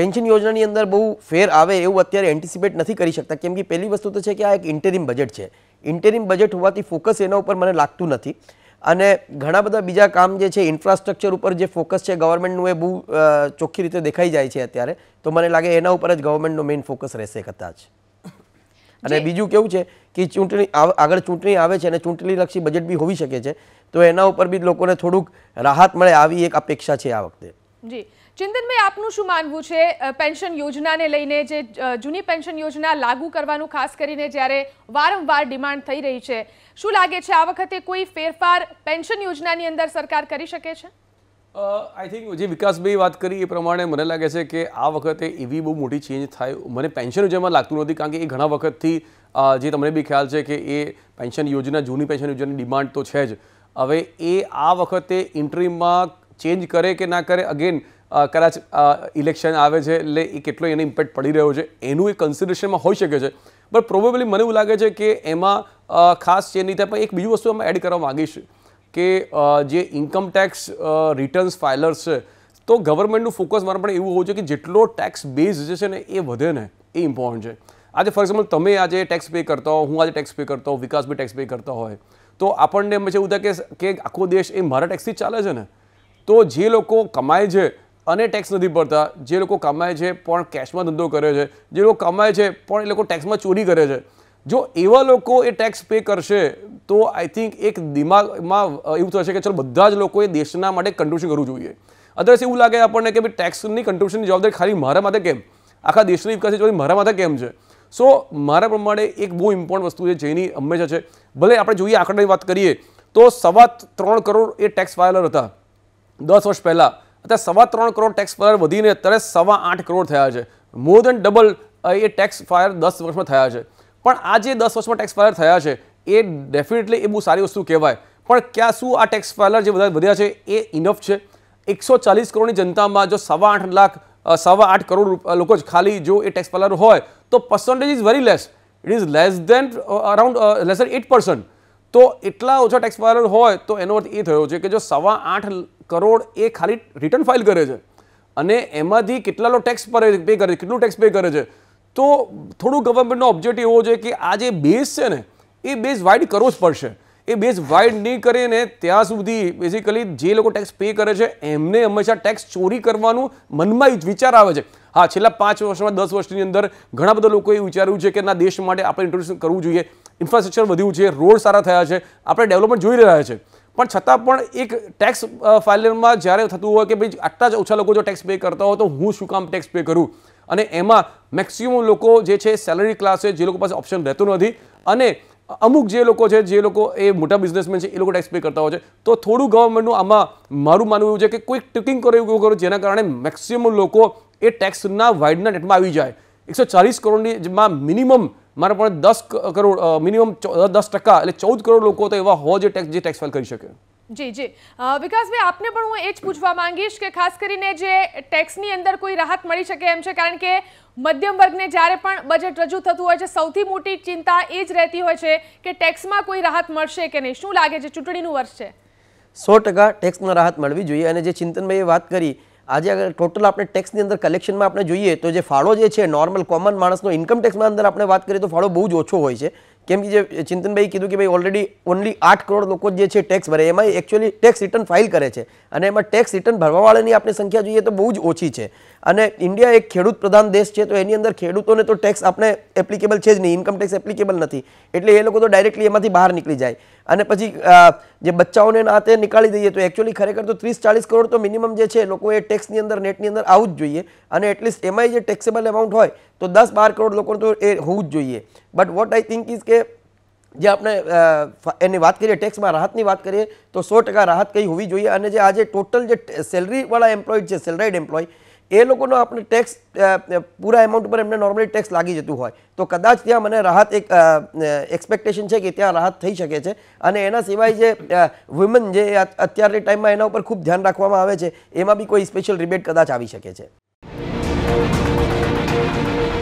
Pension યોજનાની અંદર બહુ ફેર આવે એવું અત્યારે એન્ટિસિપેટ નથી કરી શકતા કેમ કે પહેલી વસ્તુ તો છે કે આ એક ઇન્ટેરિમ બજેટ છે ઇન્ટેરિમ બજેટ હોવાથી ફોકસ એના ઉપર મને લાગતું નથી અને ઘણા બધા બીજા કામ જે છે ઇન્ફ્રાસ્ટ્રક્ચર ઉપર જે ફોકસ છે ગવર્મેન્ટનું એ બહુ ચોખ્ખી રીતે દેખાઈ જાય છે અત્યારે તો મને લાગે એના ઉપર જ ગવર્મેન્ટનો મેઇન ફોકસ રહેશે કદાચ અને બીજું કેવું છે કે ચૂંટણી આગળ ચૂંટણી આવે છે અને ચૂંટણીલક્ષી બજેટ બી હોઈ શકે છે તો એના ઉપર બી લોકોને થોડુંક રાહત મળે આવી એક અપેક્ષા છે આ વખતે જી ચિંતનભાઈ આપનું શું માનવું છે પેન્શન યોજનાને લઈને જે જૂની પેન્શન યોજના લાગુ કરવાનું ખાસ કરીને જ્યારે વારંવાર ડિમાન્ડ થઈ રહી છે શું લાગે છે આ વખતે કોઈ ફેરફાર પેન્શન યોજનાની અંદર સરકાર કરી શકે છે આઈ થિંક જે વિકાસભાઈ વાત કરી એ પ્રમાણે મને લાગે છે કે આ વખતે એવી બહુ મોટી ચેન્જ થાય મને પેન્શન યોજનામાં લાગતું નથી કારણ કે એ ઘણા વખતથી જે તમને બી ખ્યાલ છે કે એ પેન્શન યોજના જૂની પેન્શન યોજનાની ડિમાન્ડ તો છે જ હવે એ આ વખતે ઇન્ટ્રીમમાં ચેન્જ કરે કે ના કરે અગેન કદાચ ઇલેક્શન આવે છે એટલે એ કેટલો એને ઇમ્પેક્ટ પડી રહ્યો છે એનું એ કન્સિડરેશનમાં હોઈ શકે છે બટ પ્રોબેબલી મને એવું લાગે છે કે એમાં ખાસ ચેન્જ નહીં થાય પણ એક બીજી વસ્તુ અમે એડ કરવા માગીશ કે જે ઇન્કમ ટેક્સ રિટર્ન્સ ફાઇલર્સ છે તો ગવર્મેન્ટનું ફોકસ મારા પણ એવું હોવું જોઈએ કે જેટલો ટેક્સ બેઝ જે છે ને એ વધે ને એ ઇમ્પોર્ટન્ટ છે આજે ફોર એક્ઝામ્પલ તમે આજે ટેક્સ પે કરતા હો હું આજે ટેક્સ પે કરતો હોઉં વિકાસ બી ટેક્સ પે કરતા હોય તો આપણને એમ છે એવું થાય કે આખો દેશ એ મારા ટેક્સથી ચાલે છે ને તો જે લોકો કમાય છે અને ટેક્સ નથી ભરતા જે લોકો કમાય છે પણ કેશમાં ધંધો કરે છે જે લોકો કમાય છે પણ એ લોકો ટેક્સમાં ચોરી કરે છે જો એવા લોકો એ ટેક્સ પે કરશે તો આઈ થિંક એક દિમાગમાં એવું થશે કે ચલો બધા જ લોકોએ દેશના માટે કન્ટ્રીબ્યુશન કરવું જોઈએ અદરવાઇઝ એવું લાગે આપણને કે ભાઈ ટેક્સની કન્ટ્રીબ્યુશનની જવાબદારી ખાલી મારા માટે કેમ આખા દેશની વિકાસની જવાબદારી મારા માટે કેમ છે સો મારા પ્રમાણે એક બહુ ઇમ્પોર્ટન્ટ વસ્તુ છે જેની હંમેશા છે ભલે આપણે જોઈએ આંકડાની વાત કરીએ તો સવા ત્રણ કરોડ એ ટેક્સ ફાઇલર હતા દસ વર્ષ પહેલાં અત્યારે સવા ત્રણ કરોડ ટેક્સ ફાયર વધીને અત્યારે સવા આઠ કરોડ થયા છે મોર દેન ડબલ એ ટેક્સ ફાયર દસ વર્ષમાં થયા છે પણ આ જે દસ વર્ષમાં ટેક્સ ફાયર થયા છે એ ડેફિનેટલી એ બહુ સારી વસ્તુ કહેવાય પણ ક્યાં શું આ ટેક્સ ફાયલર જે બધા વધ્યા છે એ ઇનફ છે એકસો ચાલીસ કરોડની જનતામાં જો સવા આઠ લાખ સવા આઠ કરોડ લોકો જ ખાલી જો એ ટેક્સ ફાયલર હોય તો percentage is very less it is less than around less than eight percent તો એટલા ઓછા ટેક્સ ફાઇલર હોય તો એનો અર્થ એ થયો છે કે જો સવા આઠ કરોડ એ ખાલી રિટર્ન ફાઇલ કરે છે અને એમાંથી કેટલા ટેક્સ પર પે કરે છે કેટલું ટેક્સ પે કરે છે તો થોડું ગવર્મેન્ટનો ઓબ્જેક્ટ એવો છે કે આ જે બેઝ છે ને એ બેઝ વાઇડ કરવો જ પડશે એ બેઝ વાઇડ નહીં કરીને ત્યાં સુધી બેઝિકલી જે લોકો ટેક્સ પે કરે છે એમને હંમેશા ટેક્સ ચોરી કરવાનું મનમાં જ વિચાર આવે છે હા છેલ્લા પાંચ વર્ષમાં દસ વર્ષની અંદર ઘણા બધા લોકોએ વિચાર્યું છે કે ના દેશ માટે આપણે ઇન્ટ્રોડ્યુસ કરવું જોઈએ ઇન્ફ્રાસ્ટ્રક્ચર વધ્યું છે રોડ સારા થયા છે આપણે ડેવલપમેન્ટ જોઈ રહ્યા છે પણ છતાં પણ એક ટેક્સ ફાઇલરમાં જ્યારે થતું હોય કે ભાઈ આટલા જ ઓછા લોકો જો ટેક્સ પે કરતા હોય તો હું શું કામ ટેક્સ પે કરું અને એમાં મેક્સિમમ લોકો જે છે સેલરી ક્લાસે જે લોકો પાસે ઓપ્શન રહેતો નથી અને અમુક જે લોકો છે જે લોકો એ મોટા બિઝનેસમેન છે એ લોકો ટેક્સ પે કરતા હોય છે તો થોડું ગવર્મેન્ટનું આમાં મારું માનવું એવું છે કે કોઈક ટિકિંગ કરો એવું કરો જેના કારણે મેક્સિમમ લોકો એ ટેક્સના વાઇડના નેટમાં આવી જાય એકસો ચાલીસ કરોડનીમાં મિનિમમ મારા પણ દસ કરોડ મિનિમમ દસ ટકા એટલે ચૌદ કરોડ લોકો તો એવા હો જે ટેક્સ જે ટેક્સ ફાઇલ કરી શકે જી જી વિકાસભાઈ આપને પણ હું એ જ પૂછવા માંગીશ કે ખાસ કરીને જે ટેક્સની અંદર કોઈ રાહત મળી શકે એમ છે કારણ કે મધ્યમ વર્ગને જ્યારે પણ બજેટ રજૂ થતું હોય છે સૌથી મોટી ચિંતા એ જ રહેતી હોય છે કે ટેક્સમાં કોઈ રાહત મળશે કે નહીં શું લાગે છે ચૂંટણીનું વર્ષ છે સો ટકા ટેક્સમાં રાહત મળવી જોઈએ અને જે ચિંતનભાઈએ વાત કરી આજે અગર ટોટલ આપણે ટેક્સની અંદર કલેક્શનમાં આપણે જોઈએ તો જે ફાળો જે છે નોર્મલ કોમન માણસનો ઇન્કમ ટેક્સમાં અંદર આપણે વાત કરીએ તો ફાળો બહુ જ ઓછો હોય છે કેમ કે જે ચિંતનભાઈ કીધું કે ભાઈ ઓલરેડી ઓનલી આઠ કરોડ લોકો જે છે ટેક્સ ભરે એમાં એકચ્યુઅલી ટેક્સ રિટર્ન ફાઇલ કરે છે અને એમાં ટેક્સ રિટર્ન ભરવાવાળાની આપણે સંખ્યા જોઈએ તો બહુ જ ઓછી છે અને ઇન્ડિયા એક ખેડૂત પ્રધાન દેશ છે તો એની અંદર ખેડૂતોને તો ટેક્સ આપણે એપ્લિકેબલ છે જ નહીં ઇન્કમ ટેક્સ એપ્લિકેબલ નથી એટલે એ લોકો તો ડાયરેક્ટલી એમાંથી બહાર નીકળી જાય અને પછી જે બચ્ચાઓને નાતે નીકાળી દઈએ તો એકચ્યુઅલી ખરેખર તો ત્રીસ ચાલીસ કરોડ તો મિનિમમ જે છે લોકો એ ટેક્સની અંદર નેટની અંદર આવવું જ જોઈએ અને એટલીસ્ટ એમાંય જે ટેક્સેબલ એમાઉન્ટ હોય તો દસ બાર કરોડ લોકોનું તો એ હોવું જ જોઈએ but what I think is કે જે આપણે એની વાત કરીએ ટેક્સમાં રાહતની વાત કરીએ તો સો ટકા રાહત કઈ હોવી જોઈએ અને જે આજે ટોટલ જે સેલરીવાળા એમ્પ્લોઈડ છે સેલરાઇડ એમ્પ્લોય એ લોકોનો આપણે ટેક્સ પૂરા એમાઉન્ટ ઉપર એમને નોર્મલી ટેક્સ લાગી જતું હોય તો કદાચ ત્યાં મને રાહત એક એક્સપેક્ટેશન છે કે ત્યાં રાહત થઈ શકે છે અને એના સિવાય જે વુમન જે અત્યારની ટાઈમમાં એના ઉપર ખૂબ ધ્યાન રાખવામાં આવે છે એમાં બી કોઈ સ્પેશિયલ રિબેટ કદાચ આવી શકે છે Thank you.